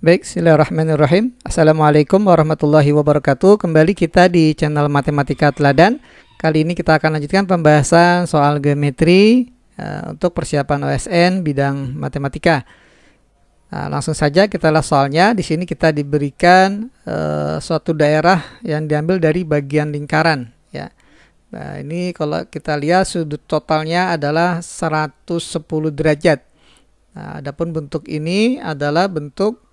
Baik, Bismillahirrahmanirrahim. Assalamualaikum warahmatullahi wabarakatuh. Kembali kita di channel Matematika Teladan. Kali ini kita akan lanjutkan pembahasan soal geometri uh, untuk persiapan OSN bidang matematika. Nah, langsung saja kita lihat soalnya. Di sini kita diberikan uh, suatu daerah yang diambil dari bagian lingkaran. Ya. Nah, ini kalau kita lihat sudut totalnya adalah 110 derajat. Nah, adapun bentuk ini adalah bentuk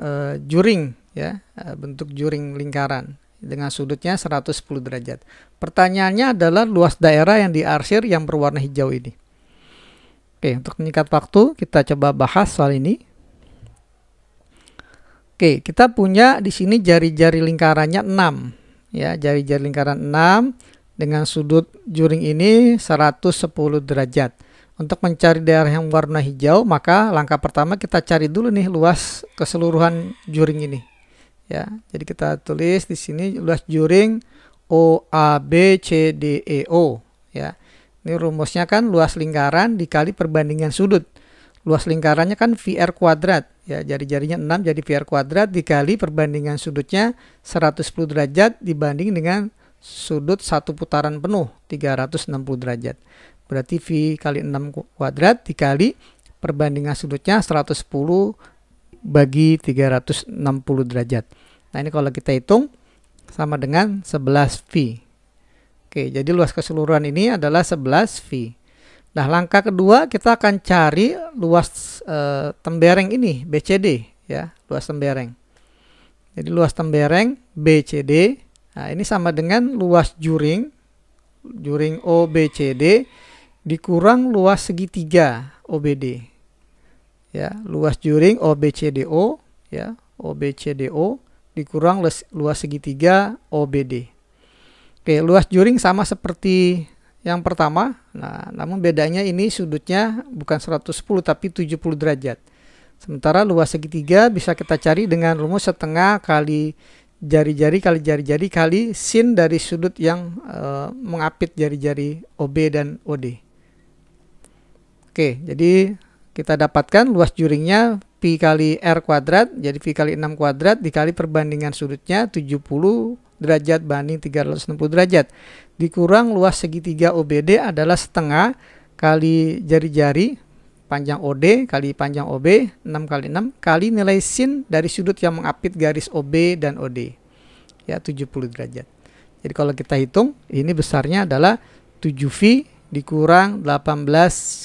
uh, juring ya, eh, bentuk juring lingkaran dengan sudutnya 110 derajat. Pertanyaannya adalah luas daerah yang diarsir yang berwarna hijau ini. Oke, untuk meningkat waktu kita coba bahas soal ini. Oke, kita punya di sini jari-jari lingkarannya 6 ya, jari-jari lingkaran 6 dengan sudut juring ini 110 derajat. Untuk mencari daerah yang warna hijau, maka langkah pertama kita cari dulu nih luas keseluruhan juring ini. Ya, jadi kita tulis di sini luas juring O A B C D E O ya. Ini rumusnya kan luas lingkaran dikali perbandingan sudut. Luas lingkarannya kan VR kuadrat ya, jari-jarinya 6 jadi VR kuadrat dikali perbandingan sudutnya 110 derajat dibanding dengan sudut satu putaran penuh 360 derajat. Berarti V kali 6 kuadrat dikali perbandingan sudutnya 110 bagi 360 derajat. Nah ini kalau kita hitung sama dengan 11 V. Oke, jadi luas keseluruhan ini adalah 11 V. Nah, langkah kedua kita akan cari luas e, tembereng ini, BCD ya, luas tembereng. Jadi luas tembereng BCD, nah ini sama dengan luas juring juring OBCD dikurang luas segitiga OBD. Ya, luas juring OBCDO ya, OBCDO dikurang luas, segitiga OBD. Oke, luas juring sama seperti yang pertama. Nah, namun bedanya ini sudutnya bukan 110 tapi 70 derajat. Sementara luas segitiga bisa kita cari dengan rumus setengah kali jari-jari kali jari-jari kali sin dari sudut yang e, mengapit jari-jari OB dan OD. Oke, jadi kita dapatkan luas juringnya pi kali r kuadrat, jadi pi kali 6 kuadrat dikali perbandingan sudutnya 70 derajat banding 360 derajat. Dikurang luas segitiga OBD adalah setengah kali jari-jari panjang OD kali panjang OB 6 kali 6 kali nilai sin dari sudut yang mengapit garis OB dan OD ya 70 derajat. Jadi kalau kita hitung ini besarnya adalah 7V dikurang 18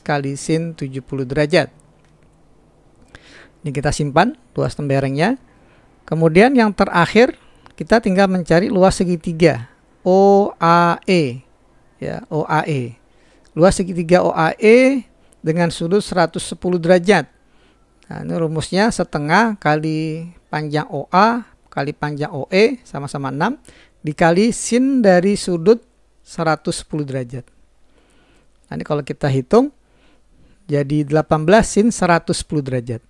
kali sin 70 derajat. Ini kita simpan luas temberengnya. Kemudian yang terakhir kita tinggal mencari luas segitiga OAE. Ya, OAE. Luas segitiga OAE dengan sudut 110 derajat. Nah, ini rumusnya setengah kali panjang OA kali panjang OE sama-sama 6 dikali sin dari sudut 110 derajat. Nanti kalau kita hitung jadi 18 sin 110 derajat.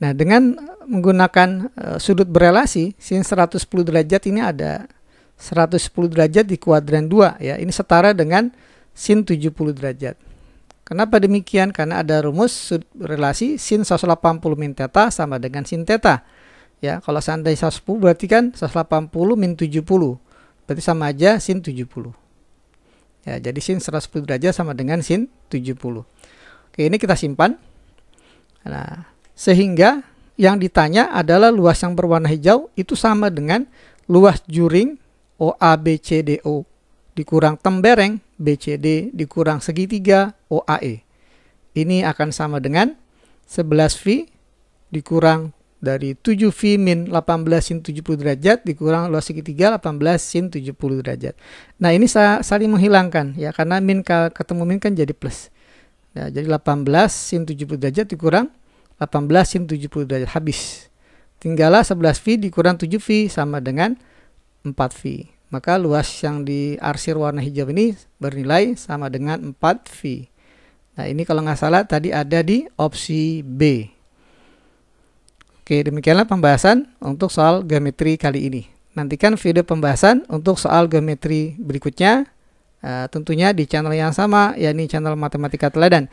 Nah, dengan menggunakan uh, sudut berelasi sin 110 derajat ini ada 110 derajat di kuadran 2 ya. Ini setara dengan sin 70 derajat. Kenapa demikian? Karena ada rumus sudut relasi sin 180 min theta sama dengan sin theta. Ya, kalau seandainya 110 berarti kan 180 min 70. Berarti sama aja sin 70. Ya, jadi sin 110 derajat sama dengan sin 70. Oke, ini kita simpan. Nah, sehingga yang ditanya adalah luas yang berwarna hijau itu sama dengan luas juring OABCDO dikurang tembereng BCD dikurang segitiga OAE. Ini akan sama dengan 11V dikurang dari 7 V min 18 sin 70 derajat dikurang luas segitiga 18 sin 70 derajat. Nah ini saling menghilangkan ya karena min ketemu min kan jadi plus. Ya, jadi 18 sin 70 derajat dikurang 18 sin 70 derajat habis. Tinggallah 11 V dikurang 7 V sama dengan 4 V. Maka luas yang diarsir warna hijau ini bernilai sama dengan 4 V. Nah ini kalau nggak salah tadi ada di opsi B. Oke, demikianlah pembahasan untuk soal geometri kali ini. Nantikan video pembahasan untuk soal geometri berikutnya, uh, tentunya di channel yang sama, yakni channel Matematika Teladan.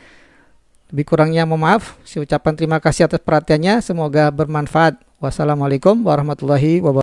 Lebih kurangnya mohon maaf, saya ucapkan terima kasih atas perhatiannya, semoga bermanfaat. Wassalamualaikum warahmatullahi wabarakatuh.